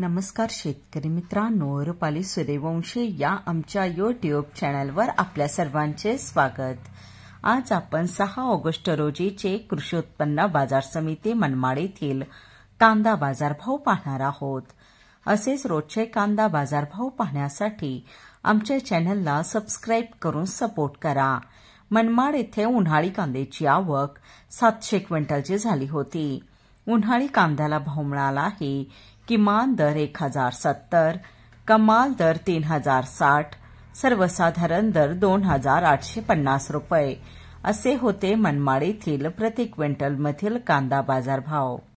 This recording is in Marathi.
नमस्कार शेतकरी मित्रांनो रुपाली सूर्यवंशी या आमच्या युट्यूब चॅनलवर आपल्या सर्वांचे स्वागत आज आपण सहा ऑगस्ट रोजीचे कृषी उत्पन्न बाजार समिती मनमाड येथील कांदा बाजारभाव पाहणार आहोत असेच रोजचे कांदा बाजारभाव पाहण्यासाठी आमच्या चॅनलला सबस्क्राईब करून सपोर्ट करा मनमाड येथे उन्हाळी कांद्याची आवक सातशे क्विंटलची झाली होती उन्हाळी कांद्याला भाव मिळाला आहे किमान दर एक हजार सत्तर कमाल दर तीन हजार साठ सर्वसाधारण दर दोन हजार आठशे पन्नास रुपये असे होते मनमाड येथील प्रति क्विंटलमधील कांदा बाजारभाव